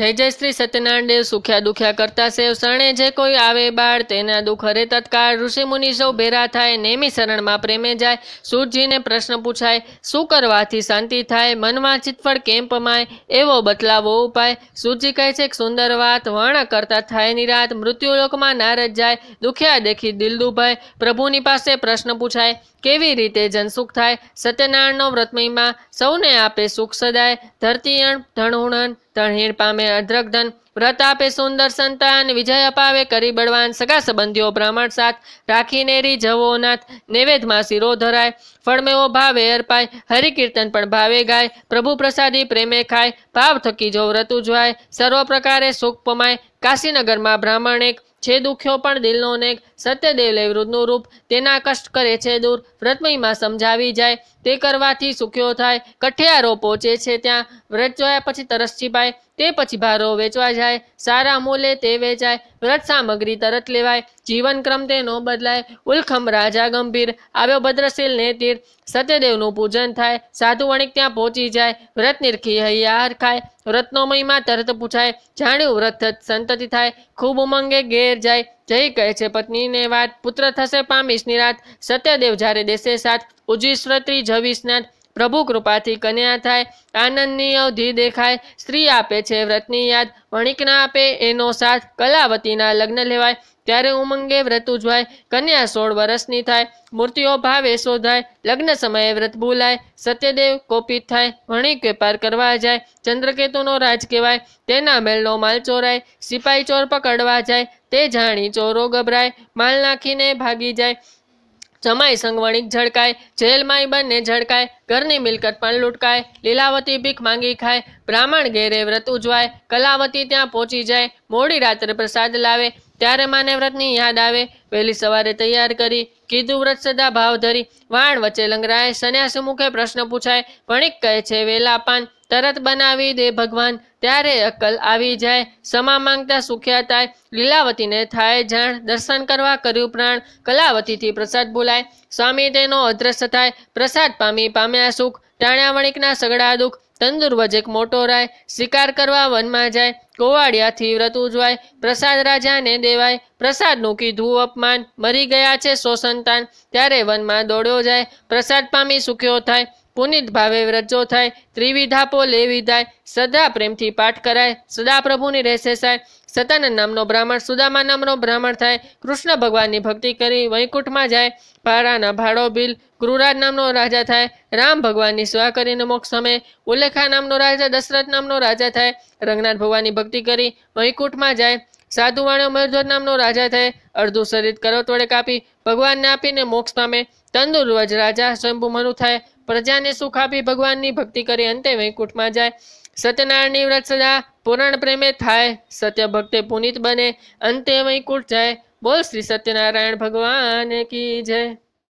જય જય શ્રી સત્યનારાયણ દેવ સુખ્યા દુખ્યા કરતા સેવ શરણે જે કોઈ આવે બાળ તેના દુઃખ હરે તત્કાળ ઋષિમુનિ સૌ ભેરા થાય નેમી શરણમાં પ્રેમે જાય સૂરજીને પ્રશ્ન પૂછાય શું કરવાથી શાંતિ થાય મનમાં ચિતફળ કેમ પમાય એવો બતલાવો ઉપાય સૂરજી કહે છે સુંદર વાત વર્ણ કરતા થાય નિરાત મૃત્યુલોકમાં નારજ જાય દુખ્યા દેખી દિલ દુભાય પ્રભુની પાસે પ્રશ્ન પૂછાય કેવી રીતે જનસુખ થાય સત્યનારાયણનો વ્રતમયમાં સૌને આપે સુખ સદાય ધરતીયણ ધણુણન તણહીણ પામે અદ્રગધન વ્રત આપે સુંદર સંતાન વિજય અપાવે કરી બળવાન સગા સંબંધીઓ બ્રાહ્મણ સાથ રાખીને રી જવો નાથ નૈવેદ્યમાં શિરો ધરાય ફળમેવો ભાવે અર્પાય હરિકીર્તન પણ ભાવે ગાય પ્રભુ પ્રસાદી પ્રેમે ખાય ભાવ થકી જો વ્રત ઉજવાય સર્વ પ્રકારે સુખ પમાય કાશીનગરમાં બ્રાહ્મણ એક છે દુખ્યો પણ દિલનો નેક સત્યદેવ લે વૃદ્ધનું રૂપ તેના કષ્ટ કરે છે દૂર વ્રતમયમાં સમજાવી જાય તે કરવાથી સુખ્યો થાય કઠિયારો પહોંચે છે ત્યાં વ્રત જોયા પછી તરસ છીપાય તે પછી ભારો વેચવા જાય સારા મૂલે તે વેચાય વ્રત સામગ્રી તરત લેવાય જીવન ક્રમ તે તેનો બદલાય ઉલખમ રાજા ગંભીર આવ્યો ભદ્રશીલ ને તીર સત્યદેવનું પૂજન થાય સાધુ વણિક ત્યાં પહોંચી જાય વ્રત નિરખી હૈયાર ખાય વ્રતનો મહિમા તરત પૂછાય જાણ્યું વ્રત સંતતિ થાય ખૂબ ઉમંગે ઘેર જાય જય કહે છે પત્નીને વાત પુત્ર થશે પામીશ નિરાત સત્યદેવ જ્યારે દેશે સાથ ઉજ્જીશ્વત્રી જવીશનાથ પ્રભુ કૃપાથી કન્યા થાય આનંદની અવધિ દેખાય સ્ત્રી આપે છે વ્રતની યાદ વણિકના આપે એનો સાથ કલાવતીના લગ્ન લેવાય ત્યારે ઉમંગે વ્રત ઉજવાય કન્યા સોળ વર્ષની થાય મૂર્તિઓ ભાવે શોધાય લગ્ન સમયે વ્રત ભૂલાય સત્યદેવ કોપિત થાય વણિક વેપાર કરવા જાય ચંદ્રકેતુનો રાજ કહેવાય તેના મેલનો માલ ચોરાય સિપાઈ ચોર પકડવા જાય તે જાણી ચોરો ગભરાય માલ નાખીને ભાગી જાય જમાઈ સંગવણિક ઝડકાય જેલમાંય બંને ઝડકાય ઘરની મિલકત પણ લૂંટકાય લીલાવતી ભીખ માંગી ખાય બ્રાહ્મણ ઘેરે વ્રત ઉજવાય કલાવતી ત્યાં પહોંચી જાય મોડી રાત્રે પ્રસાદ લાવે ત્યારે માને વ્રતની યાદ આવે વહેલી સવારે તૈયાર કરી કીધું વ્રત સદા ભાવ ધરી વાણ વચ્ચે લંગરાય સન્યાસી મુખે પ્રશ્ન પૂછાય વણિક કહે છે વેલા પાન તરત બનાવી દે ભગવાન ત્યારે અકલ આવી જાય સમા માંગતા સુખ્યા થાય લીલાવતીને થાય જાણ દર્શન કરવા કર્યું પ્રાણ કલાવતીથી પ્રસાદ બોલાય સ્વામી તેનો અદ્રશ્ય થાય પ્રસાદ પામી પામ્યા સુખ ટાણ્યા વણિકના સગડા દુઃખ તંદુર વજેક મોટો રાય શિકાર કરવા વનમાં જાય કોવાડિયાથી વ્રત ઉજવાય પ્રસાદ રાજાને દેવાય પ્રસાદનું કીધું અપમાન મરી ગયા છે સો ત્યારે વનમાં દોડ્યો જાય પ્રસાદ પામી સુખ્યો થાય પુનિત ભાવે વ્રજો થાય ત્રિવિધાપો વિધાય સદા પ્રેમથી પાઠ કરાય સદા પ્રભુની રહેશે સાય સતાનંદ નામનો બ્રાહ્મણ સુદામા નામનો બ્રાહ્મણ થાય કૃષ્ણ ભગવાનની ભક્તિ કરી વૈકુંઠમાં જાય ભાડાના ભાડો બિલ ગૃહરાજ નામનો રાજા થાય રામ ભગવાનની સેવા કરીને મોક્ષ સમય ઉલ્લેખા નામનો રાજા દશરથ નામનો રાજા થાય રંગનાથ ભગવાનની ભક્તિ કરી વૈકુંઠમાં જાય સાધુ વાણ્યો મયુરધ્વજ નામનો રાજા થાય અર્ધુ શરીર કરવત વડે કાપી ભગવાનને આપીને મોક્ષ પામે તંદુરવજ રાજા સ્વયંભૂ મનુ થાય પ્રજાને સુખ આપી ભગવાનની ભક્તિ કરી અંતે વૈકુંઠમાં જાય સત્યનારાયણની વ્રત સદા પૂરણ પ્રેમે થાય સત્ય ભક્તે પુનિત બને અંતે વૈકુંઠ જાય બોલ શ્રી સત્યનારાયણ ભગવાન કી જય